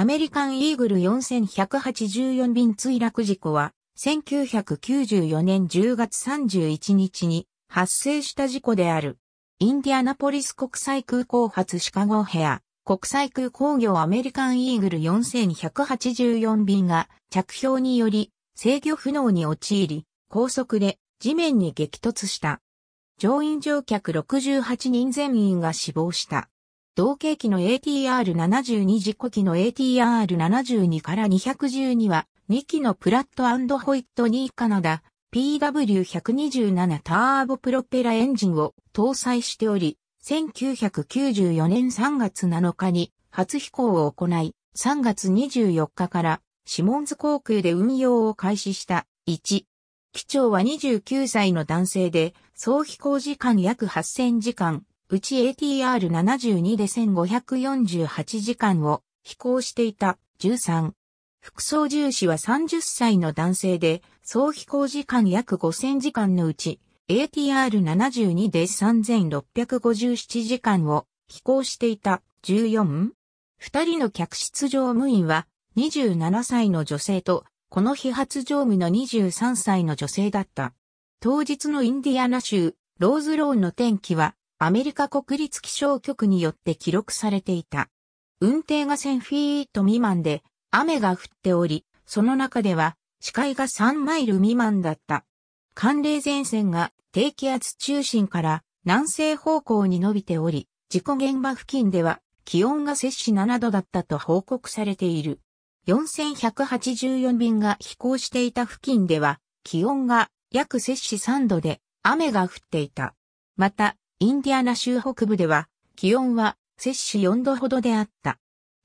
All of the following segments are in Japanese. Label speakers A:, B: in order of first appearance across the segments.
A: アメリカンイーグル4184便墜落事故は、1994年10月31日に発生した事故である。インディアナポリス国際空港発シカゴヘア、国際空港業アメリカンイーグル4184便が着氷により制御不能に陥り、高速で地面に激突した。乗員乗客68人全員が死亡した。同型機の ATR72 事故機の ATR72 から212は、2機のプラットホイットニーカナダ PW127 ターボプロペラエンジンを搭載しており、1994年3月7日に初飛行を行い、3月24日からシモンズ航空で運用を開始した1。機長は29歳の男性で、総飛行時間約8000時間、うち ATR72 で1548時間を飛行していた13。副操縦士は30歳の男性で、総飛行時間約5000時間のうち、ATR72 で3657時間を飛行していた14。二人の客室乗務員は27歳の女性と、この批発乗務の23歳の女性だった。当日のインディアナ州、ローズローンの天気はアメリカ国立気象局によって記録されていた。運転が1000フィート未満で雨が降っており、その中では視界が3マイル未満だった。寒冷前線が低気圧中心から南西方向に伸びており、事故現場付近では気温が摂氏7度だったと報告されている。4184便が飛行していた付近では気温が約摂氏3度で雨が降っていた。また、インディアナ州北部では、気温は摂氏4度ほどであった。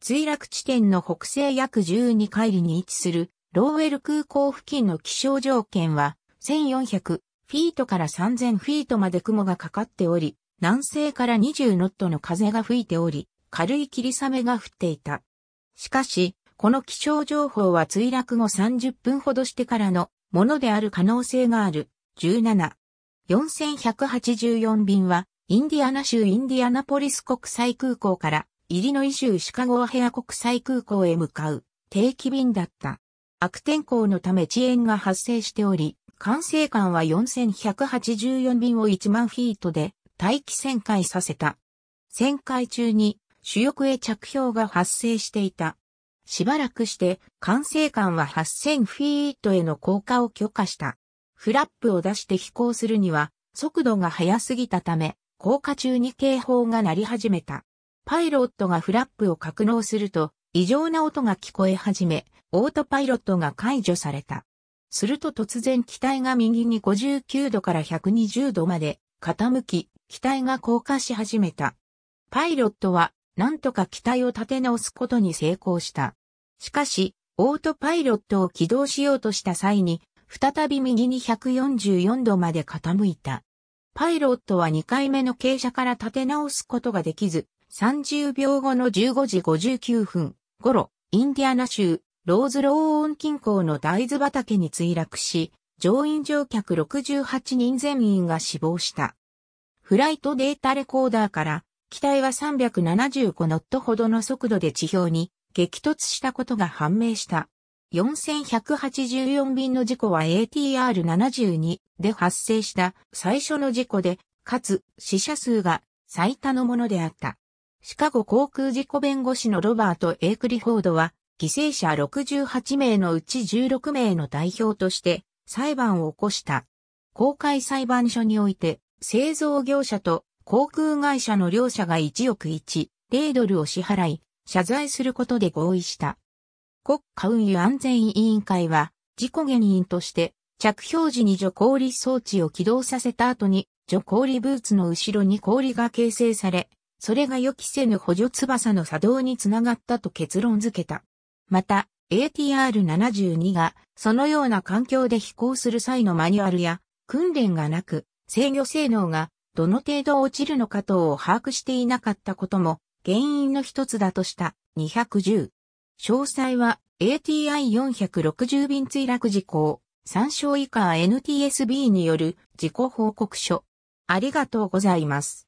A: 墜落地点の北西約12海里に位置するローウェル空港付近の気象条件は1400フィートから3000フィートまで雲がかかっており、南西から20ノットの風が吹いており、軽い霧雨が降っていた。しかし、この気象情報は墜落後30分ほどしてからのものである可能性がある。17 4184便は、インディアナ州インディアナポリス国際空港から、イリノイ州シカゴアヘア国際空港へ向かう定期便だった。悪天候のため遅延が発生しており、管制官は4184便を1万フィートで待機旋回させた。旋回中に主翼へ着氷が発生していた。しばらくして管制官は8000フィートへの降下を許可した。フラップを出して飛行するには、速度が速すぎたため、降下中に警報が鳴り始めた。パイロットがフラップを格納すると、異常な音が聞こえ始め、オートパイロットが解除された。すると突然機体が右に59度から120度まで傾き、機体が降下し始めた。パイロットは、なんとか機体を立て直すことに成功した。しかし、オートパイロットを起動しようとした際に、再び右に144度まで傾いた。パイロットは2回目の傾斜から立て直すことができず、30秒後の15時59分頃、インディアナ州、ローズローオン近郊の大豆畑に墜落し、乗員乗客68人全員が死亡した。フライトデータレコーダーから、機体は375ノットほどの速度で地表に激突したことが判明した。4184便の事故は ATR72 で発生した最初の事故で、かつ死者数が最多のものであった。シカゴ航空事故弁護士のロバート・エイクリフォードは、犠牲者68名のうち16名の代表として裁判を起こした。公開裁判所において、製造業者と航空会社の両者が1億1、0ドルを支払い、謝罪することで合意した。国家運輸安全委員会は、事故原因として、着氷時に除氷装置を起動させた後に、除氷ブーツの後ろに氷が形成され、それが予期せぬ補助翼の作動につながったと結論付けた。また、ATR-72 が、そのような環境で飛行する際のマニュアルや、訓練がなく、制御性能が、どの程度落ちるのか等を把握していなかったことも、原因の一つだとした、210。詳細は ATI460 便墜落事項、参照以下 NTSB による事故報告書。ありがとうございます。